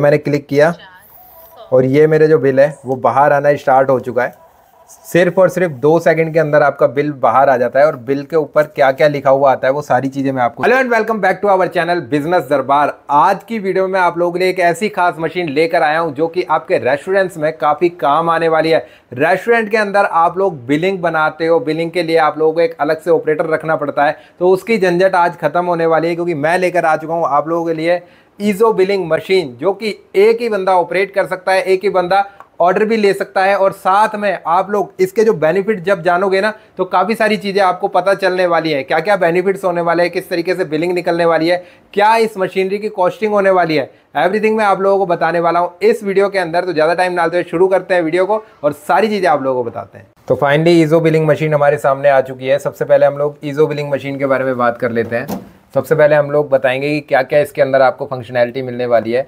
मैंने क्लिक किया और ये मेरे जो बिल है वो बाहर आना स्टार्ट हो चुका है सिर्फ और सिर्फ दो सेकंड के अंदर आपका बिल बाहर आ जाता है और बिल के ऊपर क्या क्या लिखा हुआ आता है वो सारी चीज़ें मैं आपको hello and welcome back to our channel business Darbar आज की वीडियो में आप लोगों के लिए एक ऐसी खास मशीन लेकर आया हूं जो कि आपके रेस्टोरेंट्स में काफ़ी काम आने वाली है रेस्टोरेंट के अंदर आप लोग बिलिंग बनाते हो बिलिंग के लिए आप लोगों को एक अलग से ऑपरेटर रखना पड़ता है तो उसकी झंझट आज खत्म होने वाली है क्योंकि मैं लेकर आ चुका हूँ आप लोगों के लिए ईजो बिलिंग मशीन जो कि एक ही बंदा ऑपरेट कर सकता है एक ही बंदा ऑर्डर भी ले सकता है और साथ में आप लोग इसके जो बेनिफिट जब जानोगे ना तो काफ़ी सारी चीज़ें आपको पता चलने वाली है क्या क्या बेनिफिट्स होने वाले हैं किस तरीके से बिलिंग निकलने वाली है क्या इस मशीनरी की कॉस्टिंग होने वाली है एवरीथिंग मैं आप लोगों को बताने वाला हूँ इस वीडियो के अंदर तो ज़्यादा टाइम डालते हुए शुरू करते हैं वीडियो को और सारी चीज़ें आप लोगों को बताते हैं तो फाइनली ईजो बिलिंग मशीन हमारे सामने आ चुकी है सबसे पहले हम लोग ईजो बिलिंग मशीन के बारे में बात कर लेते हैं सबसे पहले हम लोग बताएंगे कि क्या क्या इसके अंदर आपको फंक्शनैलिटी मिलने वाली है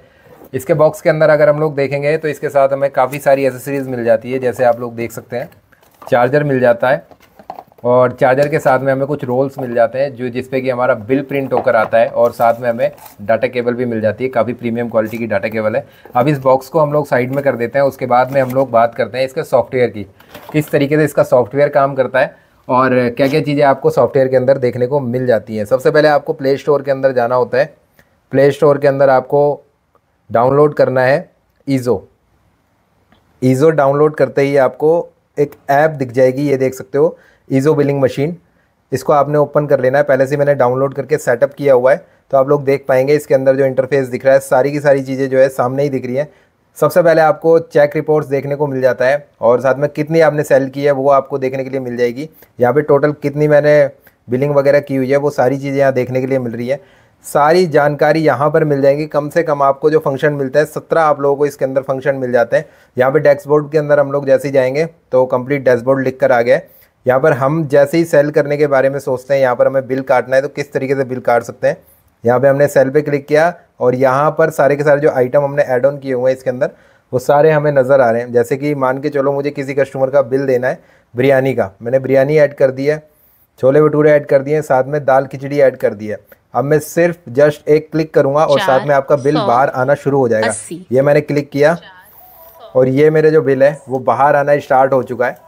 इसके बॉक्स के अंदर अगर हम लोग देखेंगे तो इसके साथ हमें काफ़ी सारी एसेसरीज़ मिल जाती है जैसे आप लोग देख सकते हैं चार्जर मिल जाता है और चार्जर के साथ में हमें कुछ रोल्स मिल जाते हैं जो जिसपे कि हमारा बिल प्रिंट होकर आता है और साथ में हमें डाटा केबल भी मिल जाती है काफ़ी प्रीमियम क्वालिटी की डाटा केबल है अब इस बॉक्स को हम लोग साइड में कर देते हैं उसके बाद में हम लोग बात करते हैं इसके सॉफ्टवेयर की किस तरीके से इसका सॉफ्टवेयर काम करता है और क्या क्या चीज़ें आपको सॉफ्टवेयर के अंदर देखने को मिल जाती हैं सबसे पहले आपको प्ले स्टोर के अंदर जाना होता है प्ले स्टोर के अंदर आपको डाउनलोड करना है ईज़ो ईज़ो डाउनलोड करते ही आपको एक ऐप दिख जाएगी ये देख सकते हो ईज़ो बिलिंग मशीन इसको आपने ओपन कर लेना है पहले से मैंने डाउनलोड करके सेटअप किया हुआ है तो आप लोग देख पाएंगे इसके अंदर जो इंटरफेस दिख रहा है सारी की सारी चीज़ें जो है सामने ही दिख रही हैं सबसे पहले आपको चेक रिपोर्ट्स देखने को मिल जाता है और साथ में कितनी आपने सेल की है वो आपको देखने के लिए मिल जाएगी यहाँ पे टोटल कितनी मैंने बिलिंग वगैरह की हुई है वो सारी चीज़ें यहाँ देखने के लिए मिल रही है सारी जानकारी यहाँ पर मिल जाएगी कम से कम आपको जो फंक्शन मिलता है सत्रह आप लोगों को इसके अंदर फंक्शन मिल जाते हैं यहाँ पर डैक्सबोर्ड के अंदर हम लोग जैसे ही जाएंगे तो डैस डैशबोर्ड लिख कर आ गया यहाँ पर हम जैसे ही सेल करने के बारे में सोचते हैं यहाँ पर हमें बिल काटना है तो किस तरीके से बिल काट सकते हैं यहाँ पे हमने सेल पे क्लिक किया और यहाँ पर सारे के सारे जो आइटम हमने ऐड ऑन किए हुए हैं इसके अंदर वो सारे हमें नज़र आ रहे हैं जैसे कि मान के चलो मुझे किसी कस्टमर का बिल देना है बिरयानी का मैंने बिरयानी ऐड कर दी है छोले भटूरे ऐड कर दिए साथ में दाल खिचड़ी ऐड कर दी है अब मैं सिर्फ जस्ट एक क्लिक करूँगा और साथ में आपका बिल बाहर आना शुरू हो जाएगा ये मैंने क्लिक किया और ये मेरे जो बिल है वो बाहर आना स्टार्ट हो चुका है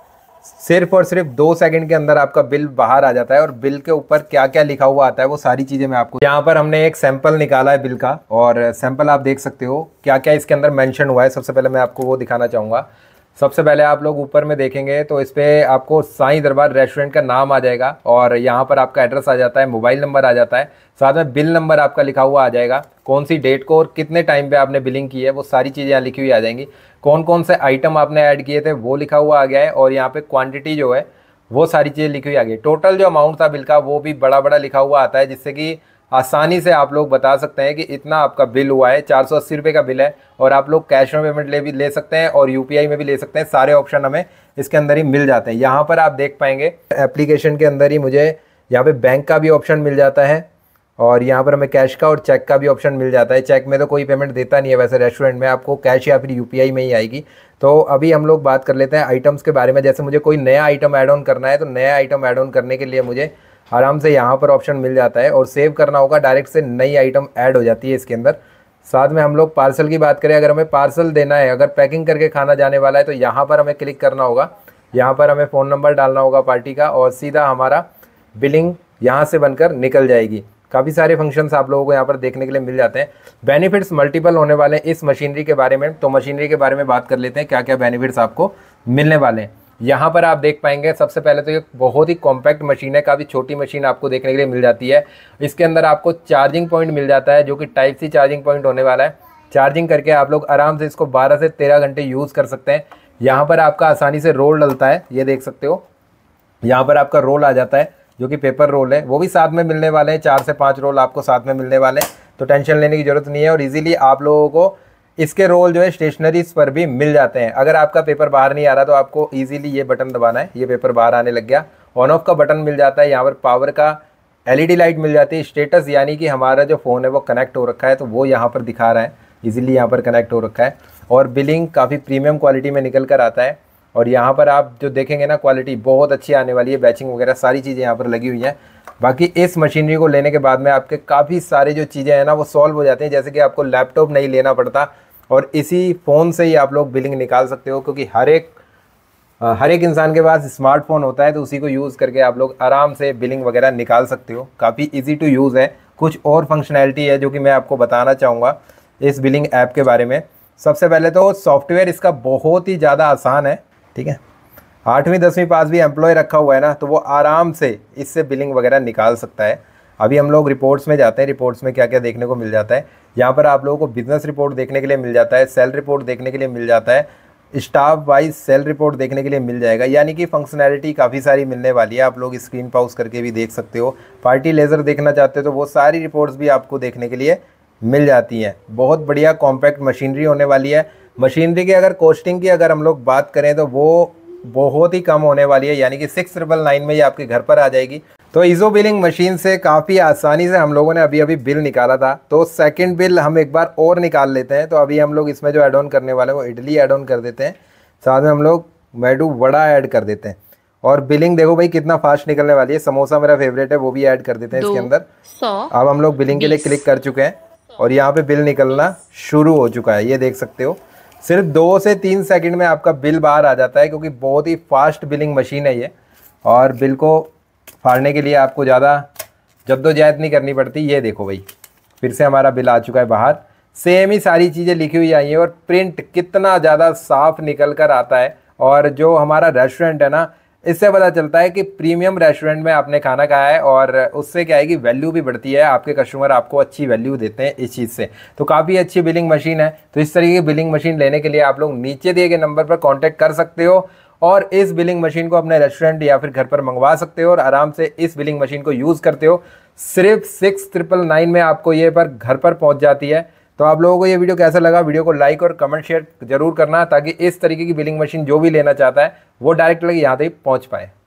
सिर्फ और सिर्फ दो सेकंड के अंदर आपका बिल बाहर आ जाता है और बिल के ऊपर क्या क्या लिखा हुआ आता है वो सारी चीज़ें मैं आपको यहाँ पर हमने एक सैंपल निकाला है बिल का और सैंपल आप देख सकते हो क्या क्या इसके अंदर मेंशन हुआ है सबसे पहले मैं आपको वो दिखाना चाहूंगा सबसे पहले आप लोग ऊपर में देखेंगे तो इस पर आपको साईं दरबार रेस्टोरेंट का नाम आ जाएगा और यहाँ पर आपका एड्रेस आ जाता है मोबाइल नंबर आ जाता है साथ में बिल नंबर आपका लिखा हुआ आ जाएगा कौन सी डेट को और कितने टाइम पे आपने बिलिंग की है वो सारी चीज़ें यहाँ लिखी हुई आ जाएंगी कौन कौन से आइटम आपने ऐड किए थे वो लिखा हुआ आ गया है और यहाँ पर क्वान्टिटी जो है वो सारी चीज़ें लिखी हुई आ गई टोटल जो अमाउंट था बिल का वो भी बड़ा बड़ा लिखा हुआ आता है जिससे कि आसानी से आप लोग बता सकते हैं कि इतना आपका बिल हुआ है चार सौ अस्सी रुपये का बिल है और आप लोग कैश में पेमेंट ले भी ले सकते हैं और यू में भी ले सकते हैं सारे ऑप्शन हमें इसके अंदर ही मिल जाते हैं यहाँ पर आप देख पाएंगे एप्लीकेशन के अंदर ही मुझे यहाँ पे बैंक का भी ऑप्शन मिल जाता है और यहाँ पर हमें कैश का और चेक का भी ऑप्शन मिल जाता है चेक में तो कोई पेमेंट देता नहीं है वैसे रेस्टोरेंट में आपको कैश या फिर यूपीआई में ही आएगी तो अभी हम लोग बात कर लेते हैं आइटम्स के बारे में जैसे मुझे कोई नया आइटम ऐड ऑन करना है तो नया आइटम ऐड ऑन करने के लिए मुझे आराम से यहाँ पर ऑप्शन मिल जाता है और सेव करना होगा डायरेक्ट से नई आइटम ऐड हो जाती है इसके अंदर साथ में हम लोग पार्सल की बात करें अगर हमें पार्सल देना है अगर पैकिंग करके खाना जाने वाला है तो यहाँ पर हमें क्लिक करना होगा यहाँ पर हमें फ़ोन नंबर डालना होगा पार्टी का और सीधा हमारा बिलिंग यहाँ से बनकर निकल जाएगी काफ़ी सारे फंक्शंस आप लोगों को यहाँ पर देखने के लिए मिल जाते हैं बेनिफिट्स मल्टीपल होने वाले हैं इस मशीनरी के बारे में तो मशीनरी के बारे में बात कर लेते हैं क्या क्या बेनिफिट्स आपको मिलने वाले हैं यहाँ पर आप देख पाएंगे सबसे पहले तो ये बहुत ही कॉम्पैक्ट मशीन है काफ़ी छोटी मशीन आपको देखने के लिए मिल जाती है इसके अंदर आपको चार्जिंग पॉइंट मिल जाता है जो कि टाइप सी चार्जिंग पॉइंट होने वाला है चार्जिंग करके आप लोग आराम से इसको 12 से 13 घंटे यूज़ कर सकते हैं यहाँ पर आपका आसानी से रोल डलता है ये देख सकते हो यहाँ पर आपका रोल आ जाता है जो कि पेपर रोल है वो भी साथ में मिलने वाले हैं चार से पाँच रोल आपको साथ में मिलने वाले हैं तो टेंशन लेने की ज़रूरत नहीं है और इजीली आप लोगों को इसके रोल जो है स्टेशनरीज पर भी मिल जाते हैं अगर आपका पेपर बाहर नहीं आ रहा तो आपको ईजिली ये बटन दबाना है ये पेपर बाहर आने लग गया ऑन ऑफ का बटन मिल जाता है यहाँ पर पावर का एलईडी लाइट मिल जाती है स्टेटस यानी कि हमारा जो फ़ोन है वो कनेक्ट हो रखा है तो वो यहाँ पर दिखा रहा है इजीली यहाँ पर कनेक्ट हो रखा है और बिलिंग काफ़ी प्रीमियम क्वालिटी में निकल कर आता है और यहाँ पर आप जो देखेंगे ना क्वालिटी बहुत अच्छी आने वाली है बैचिंग वगैरह सारी चीज़ें यहाँ पर लगी हुई हैं बाकी इस मशीनरी को लेने के बाद में आपके काफ़ी सारे जो चीज़ें हैं ना वो सॉल्व हो जाती हैं जैसे कि आपको लैपटॉप नहीं लेना पड़ता और इसी फ़ोन से ही आप लोग बिलिंग निकाल सकते हो क्योंकि हर एक हर एक इंसान के पास स्मार्टफोन होता है तो उसी को यूज़ करके आप लोग आराम से बिलिंग वगैरह निकाल सकते हो काफ़ी ईजी टू यूज़ है कुछ और फंक्शनैलिटी है जो कि मैं आपको बताना चाहूँगा इस बिलिंग ऐप के बारे में सबसे पहले तो सॉफ्टवेयर इसका बहुत ही ज़्यादा आसान है ठीक है आठवीं दसवीं पास भी एम्प्लॉय रखा हुआ है ना तो वो आराम से इससे बिलिंग वगैरह निकाल सकता है अभी हम लोग रिपोर्ट्स में जाते हैं रिपोर्ट्स में क्या क्या देखने को मिल जाता है यहाँ पर आप लोगों को बिजनेस रिपोर्ट देखने के लिए मिल जाता है सेल रिपोर्ट देखने के लिए मिल जाता है स्टाफ वाइज सेल रिपोर्ट देखने के लिए मिल जाएगा यानी कि फंक्शनैलिटी काफ़ी सारी मिलने वाली है आप लोग स्क्रीन पाउस करके भी देख सकते हो पार्टी लेज़र देखना चाहते हो तो वो सारी रिपोर्ट्स भी आपको देखने के लिए मिल जाती हैं बहुत बढ़िया कॉम्पैक्ट मशीनरी होने वाली है मशीनरी की अगर कोस्टिंग की अगर हम लोग बात करें तो वो बहुत ही कम होने वाली है यानी कि सिक्स ट्रिपल नाइन में ये आपके घर पर आ जाएगी तो ईजो बिलिंग मशीन से काफ़ी आसानी से हम लोगों ने अभी अभी बिल निकाला था तो सेकंड बिल हम एक बार और निकाल लेते हैं तो अभी हम लोग इसमें जो ऐड ऑन करने वाले हैं वो इडली ऐड ऑन कर देते हैं साथ में हम लोग मेडू वड़ा ऐड कर देते हैं और बिलिंग देखो भाई कितना फास्ट निकलने वाली है समोसा मेरा फेवरेट है वो भी ऐड कर देते हैं इसके अंदर अब हम लोग बिलिंग के लिए क्लिक कर चुके हैं और यहाँ पे बिल निकलना शुरू हो चुका है ये देख सकते हो सिर्फ दो से तीन सेकंड में आपका बिल बाहर आ जाता है क्योंकि बहुत ही फास्ट बिलिंग मशीन है ये और बिल को फाड़ने के लिए आपको ज़्यादा जद्दोजहद नहीं करनी पड़ती ये देखो भाई फिर से हमारा बिल आ चुका है बाहर सेम ही सारी चीज़ें लिखी हुई आई हैं और प्रिंट कितना ज़्यादा साफ निकल कर आता है और जो हमारा रेस्टोरेंट है ना इससे पता चलता है कि प्रीमियम रेस्टोरेंट में आपने खाना खाया है और उससे क्या है कि वैल्यू भी बढ़ती है आपके कस्टमर आपको अच्छी वैल्यू देते हैं इस चीज़ से तो काफ़ी अच्छी बिलिंग मशीन है तो इस तरीके की बिलिंग मशीन लेने के लिए आप लोग नीचे दिए गए नंबर पर कॉन्टैक्ट कर सकते हो और इस बिलिंग मशीन को अपने रेस्टोरेंट या फिर घर पर मंगवा सकते हो और आराम से इस बिलिंग मशीन को यूज़ करते हो सिर्फ सिक्स ट्रिपल नाइन में आपको ये पर घर पर पहुँच जाती है तो आप लोगों को ये वीडियो कैसा लगा वीडियो को लाइक और कमेंट शेयर जरूर करना ताकि इस तरीके की बिलिंग मशीन जो भी लेना चाहता है वो डायरेक्ट लगे यहाँ तक पहुँच पाए